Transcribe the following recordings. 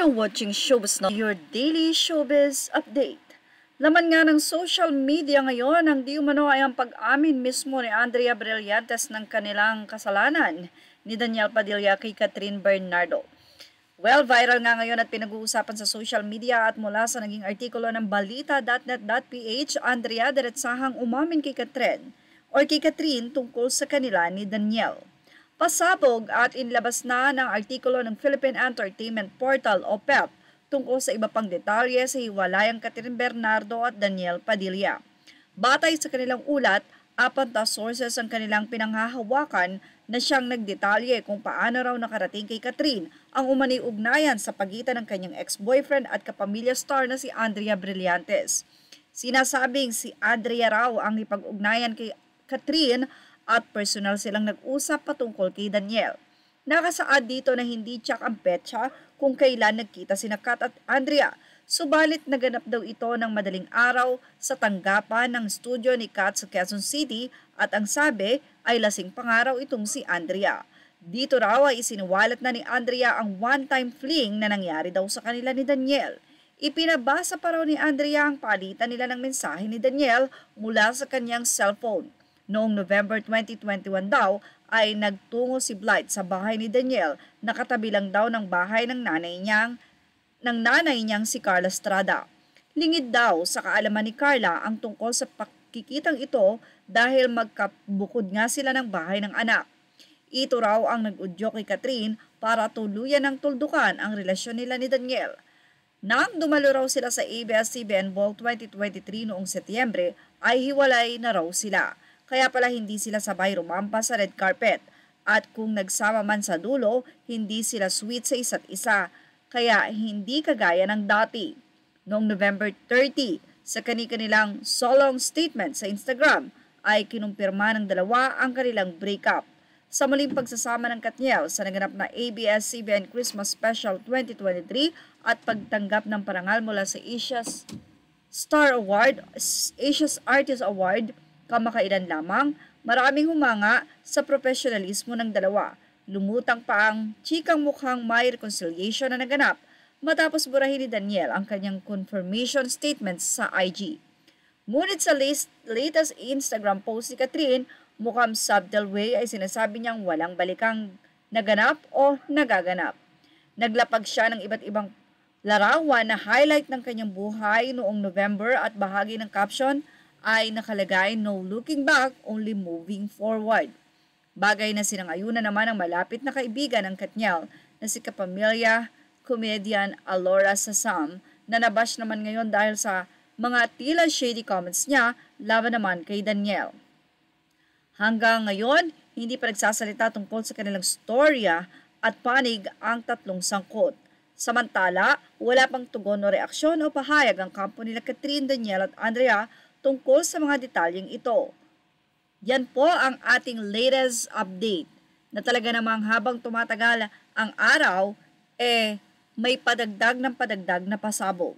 You're watching Showbiz Now, your daily showbiz update. Laman nga ng social media ngayon ang di umano ay ang pag-amin mismo ni Andrea Brillantes ng kanilang kasalanan ni Daniel Padilla kay Catherine Bernardo. Well, viral nga ngayon at pinag-uusapan sa social media at mula sa naging artikulo ng balita.net.ph, Andrea diretsahang umamin kay Catherine or kay Catherine tungkol sa kanila ni Daniel pasabog at inlabas na ng artikulo ng Philippine Entertainment Portal o PEP e tungkol sa iba pang detalye sa hiwalayang Catherine Bernardo at Daniel Padilla. Batay sa kanilang ulat, apat na sources ang kanilang pinanghahawakan na siyang nagdetalye kung paano raw nakarating kay Catherine ang umani ugnayan sa pagitan ng kanyang ex-boyfriend at kapamilya star na si Andrea Brillantes. Sinasabing si Andrea raw ang ipag-ugnayan kay Catherine at personal silang nag-usap patungkol kay Daniel. Nakasaad dito na hindi tsak ang petsa kung kailan nagkita sina Kat at Andrea, subalit naganap daw ito ng madaling araw sa tanggapan ng studio ni Kat sa Quezon City at ang sabi ay lasing pangaraw itong si Andrea. Dito raw ay isinuwalat na ni Andrea ang one-time fling na nangyari daw sa kanila ni Daniel. Ipinabasa pa raw ni Andrea ang palitan nila ng mensahe ni Daniel mula sa kanyang cellphone. Noong November 2021 daw ay nagtungo si Blight sa bahay ni Daniel na katabilang daw ng bahay ng nanay niyang ng nanay niyang si Carla Strada. Lingid daw sa kaalaman ni Carla ang tungkol sa pakikitang ito dahil magkabukod nga sila ng bahay ng anak. Ito raw ang nag-udyo kay Catherine para tuluyan ng tuldukan ang relasyon nila ni Daniel. Nang dumalo raw sila sa ABS-CBN Ball 2023 noong Setyembre, ay hiwalay na raw sila kaya pala hindi sila sabay rumampa sa red carpet. At kung nagsama man sa dulo, hindi sila sweet sa isa't isa, kaya hindi kagaya ng dati. Noong November 30, sa kani-kanilang solong statement sa Instagram, ay kinumpirma ng dalawa ang kanilang breakup. Sa muling pagsasama ng Katniel sa naganap na ABS-CBN Christmas Special 2023 at pagtanggap ng parangal mula sa Asia's Star Award, Asia's Artist Award, Kamakailan lamang, maraming humanga sa profesionalismo ng dalawa. Lumutang pa ang chikang mukhang may reconciliation na naganap matapos burahin ni Daniel ang kanyang confirmation statements sa IG. Ngunit sa list, latest Instagram post ni Catherine, mukhang subtle ay sinasabi niyang walang balikang naganap o nagaganap. Naglapag siya ng iba't ibang larawan na highlight ng kanyang buhay noong November at bahagi ng caption, ay nakalagay no looking back, only moving forward. Bagay na sinangayuna naman ang malapit na kaibigan ng Katniel na si kapamilya comedian Alora Sasam na nabash naman ngayon dahil sa mga tila shady comments niya laban naman kay Daniel. Hanggang ngayon, hindi pa nagsasalita tungkol sa kanilang storya at panig ang tatlong sangkot. Samantala, wala pang tugon o reaksyon o pahayag ang kampo nila Catherine, Daniel at Andrea tungkol sa mga detalyeng ito. Yan po ang ating latest update na talaga namang habang tumatagal ang araw, eh may padagdag ng padagdag na pasabog.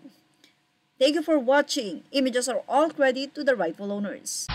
Thank you for watching. Images are all credit to the rightful owners.